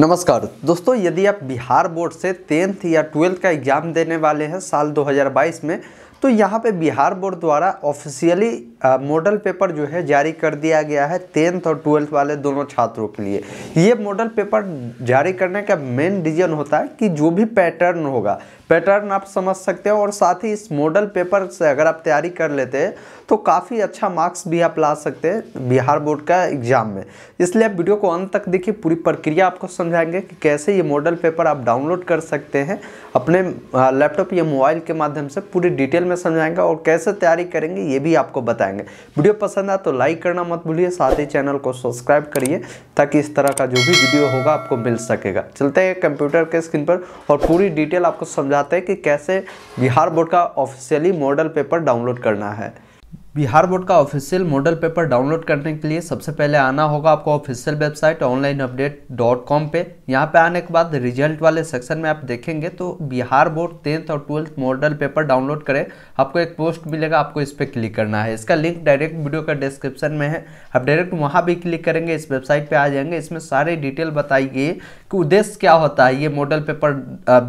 नमस्कार दोस्तों यदि आप बिहार बोर्ड से टेंथ या ट्वेल्थ का एग्ज़ाम देने वाले हैं साल 2022 में तो यहाँ पे बिहार बोर्ड द्वारा ऑफिशियली मॉडल पेपर जो है जारी कर दिया गया है टेंथ और ट्वेल्थ वाले दोनों छात्रों के लिए ये मॉडल पेपर जारी करने का मेन रीजन होता है कि जो भी पैटर्न होगा पैटर्न आप समझ सकते हो और साथ ही इस मॉडल पेपर से अगर आप तैयारी कर लेते हैं तो काफ़ी अच्छा मार्क्स भी आप ला सकते हैं बिहार बोर्ड का एग्जाम में इसलिए आप वीडियो को अंत तक देखिए पूरी प्रक्रिया आपको समझाएंगे कि कैसे ये मॉडल पेपर आप डाउनलोड कर सकते हैं अपने लैपटॉप या मोबाइल के माध्यम से पूरी डिटेल में समझाएंगे और कैसे तैयारी करेंगे ये भी आपको बताएंगे वीडियो पसंद आए तो लाइक करना मत भूलिए साथ ही चैनल को सब्सक्राइब करिए ताकि इस तरह का जो भी वीडियो होगा आपको मिल सकेगा चलते हैं कंप्यूटर के स्क्रीन पर और पूरी डिटेल आपको समझाते हैं कि कैसे बिहार बोर्ड का ऑफिशियली मॉडल पेपर डाउनलोड करना है बिहार बोर्ड का ऑफिशियल मॉडल पेपर डाउनलोड करने के लिए सबसे पहले आना होगा आपको official website online update dot com पर यहाँ पर आने के बाद रिजल्ट वाले सेक्शन में आप देखेंगे तो बिहार बोर्ड टेंथ और ट्वेल्थ मॉडल पेपर डाउनलोड करें आपको एक पोस्ट मिलेगा आपको इस पर क्लिक करना है इसका लिंक डायरेक्ट वीडियो का डिस्क्रिप्शन में है आप डायरेक्ट वहाँ भी क्लिक करेंगे इस वेबसाइट पर आ जाएंगे इसमें सारी डिटेल बताई गई है कि उद्देश्य क्या होता है ये मॉडल पेपर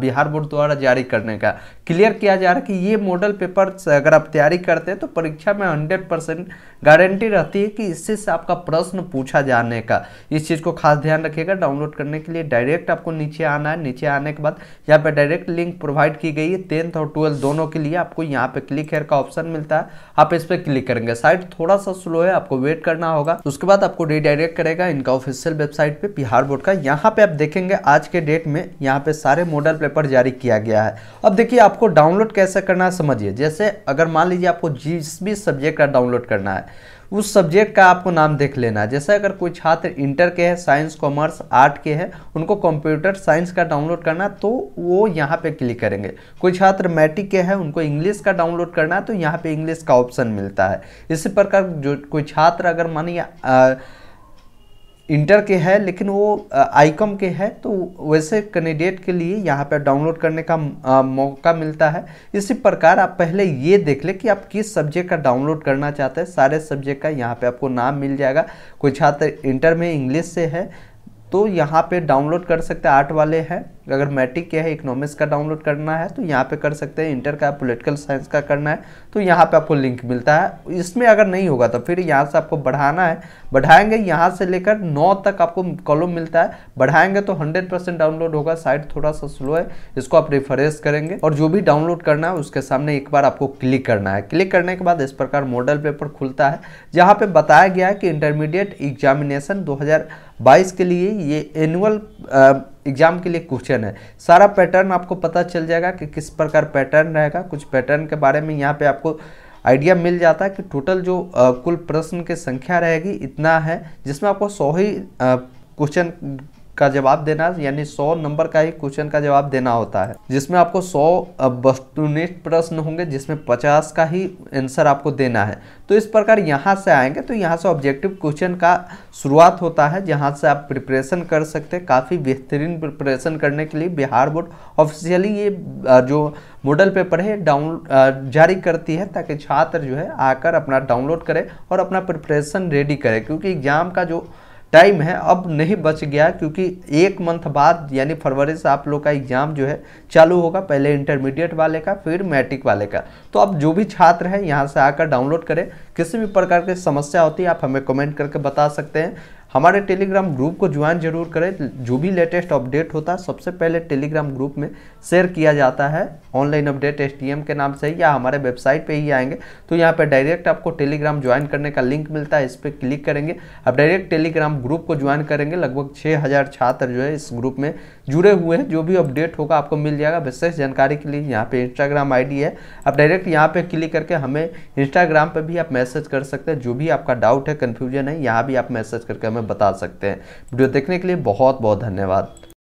बिहार बोर्ड द्वारा जारी करने का क्लियर किया जा रहा है कि ये मॉडल पेपर अगर आप तैयारी करते हैं तो परीक्षा में हंड्रेड परसेंट गारंटी रहती है कि इससे से आपका प्रश्न पूछा जाने का इस चीज़ को खास ध्यान रखिएगा डाउनलोड करने के लिए डायरेक्ट आपको नीचे आना है नीचे आने के बाद यहाँ पर डायरेक्ट लिंक प्रोवाइड की गई है टेंथ और ट्वेल्थ दोनों के लिए आपको यहाँ पे क्लिक हेयर का ऑप्शन मिलता है आप इस पर क्लिक करेंगे साइट थोड़ा सा स्लो है आपको वेट करना होगा उसके बाद आपको रीडायरेक्ट करेगा इनका ऑफिशियल वेबसाइट पर बिहार बोर्ड का यहाँ पर आप देखेंगे आज के डेट में यहाँ पर सारे मॉडल पेपर जारी किया गया है अब देखिए आपको डाउनलोड कैसे करना समझिए जैसे अगर मान लीजिए आपको जिस भी सब्जेक्ट सब्जेक्ट का डाउनलोड करना है उस सब्जेक्ट का आपको नाम देख लेना है जैसे अगर कोई छात्र इंटर के है साइंस कॉमर्स आर्ट के है उनको कंप्यूटर साइंस का डाउनलोड करना है तो वो यहाँ पे क्लिक करेंगे कोई छात्र मैट्रिक के है उनको इंग्लिश का डाउनलोड करना है तो यहाँ पे इंग्लिश का ऑप्शन मिलता है इसी प्रकार जो कोई छात्र अगर मानिए इंटर के है लेकिन वो आईकम के है तो वैसे कैंडिडेट के लिए यहाँ पर डाउनलोड करने का आ, मौका मिलता है इसी प्रकार आप पहले ये देख लें कि आप किस सब्जेक्ट का डाउनलोड करना चाहते हैं सारे सब्जेक्ट का यहाँ पे आपको नाम मिल जाएगा कोई छात्र इंटर में इंग्लिश से है तो यहाँ पे डाउनलोड कर सकते हैं आर्ट वाले हैं अगर मैट्रिक क्या है इकोनॉमिक्स का डाउनलोड करना है तो यहाँ पे कर सकते हैं इंटर का पॉलिटिकल साइंस का करना है तो यहाँ पे आपको लिंक मिलता है इसमें अगर नहीं होगा तो फिर यहाँ से आपको बढ़ाना है बढ़ाएंगे यहाँ से लेकर नौ तक आपको कॉलम मिलता है बढ़ाएंगे तो हंड्रेड परसेंट डाउनलोड होगा साइट थोड़ा सा स्लो है इसको आप रिफ्रेश करेंगे और जो भी डाउनलोड करना है उसके सामने एक बार आपको क्लिक करना है क्लिक करने के बाद इस प्रकार मॉडल पेपर खुलता है जहाँ पर बताया गया है कि इंटरमीडिएट एग्जामिनेशन बाईस के लिए ये एनुअल एग्जाम के लिए क्वेश्चन है सारा पैटर्न आपको पता चल जाएगा कि किस प्रकार पैटर्न रहेगा कुछ पैटर्न के बारे में यहाँ पे आपको आइडिया मिल जाता है कि टोटल जो कुल प्रश्न की संख्या रहेगी इतना है जिसमें आपको सौ ही क्वेश्चन का जवाब देना यानी 100 नंबर का ही क्वेश्चन का जवाब देना होता है जिसमें आपको 100 वस्तुनिष्ठ प्रश्न होंगे जिसमें 50 का ही आंसर आपको देना है तो इस प्रकार यहाँ से आएंगे तो यहाँ से ऑब्जेक्टिव क्वेश्चन का शुरुआत होता है जहाँ से आप प्रिपरेशन कर सकते हैं काफ़ी बेहतरीन प्रिपरेशन करने के लिए बिहार बोर्ड ऑफिशियली ये जो मॉडल पेपर है डाउन जारी करती है ताकि छात्र जो है आकर अपना डाउनलोड करें और अपना प्रिपरेशन रेडी करें क्योंकि एग्ज़ाम का जो टाइम है अब नहीं बच गया क्योंकि एक मंथ बाद यानी फरवरी से आप लोग का एग्ज़ाम जो है चालू होगा पहले इंटरमीडिएट वाले का फिर मैट्रिक वाले का तो अब जो भी छात्र हैं यहाँ से आकर डाउनलोड करें किसी भी प्रकार की समस्या होती है आप हमें कमेंट करके बता सकते हैं हमारे टेलीग्राम ग्रुप को ज्वाइन जरूर करें जो भी लेटेस्ट अपडेट होता है सबसे पहले टेलीग्राम ग्रुप में शेयर किया जाता है ऑनलाइन अपडेट एस के नाम से या हमारे वेबसाइट पे ही आएंगे तो यहाँ पर डायरेक्ट आपको टेलीग्राम ज्वाइन करने का लिंक मिलता है इस पर क्लिक करेंगे आप डायरेक्ट टेलीग्राम ग्रुप को ज्वाइन करेंगे लगभग छः छात्र जो है इस ग्रुप में जुड़े हुए हैं जो भी अपडेट होगा आपको मिल जाएगा विशेष जानकारी के लिए यहाँ पर इंस्टाग्राम आई है आप डायरेक्ट यहाँ पर क्लिक करके हमें इंस्टाग्राम पर भी आप मैसेज कर सकते हैं जो भी आपका डाउट है कन्फ्यूजन है यहाँ भी आप मैसेज करके हमें बता सकते हैं वीडियो देखने के लिए बहुत बहुत धन्यवाद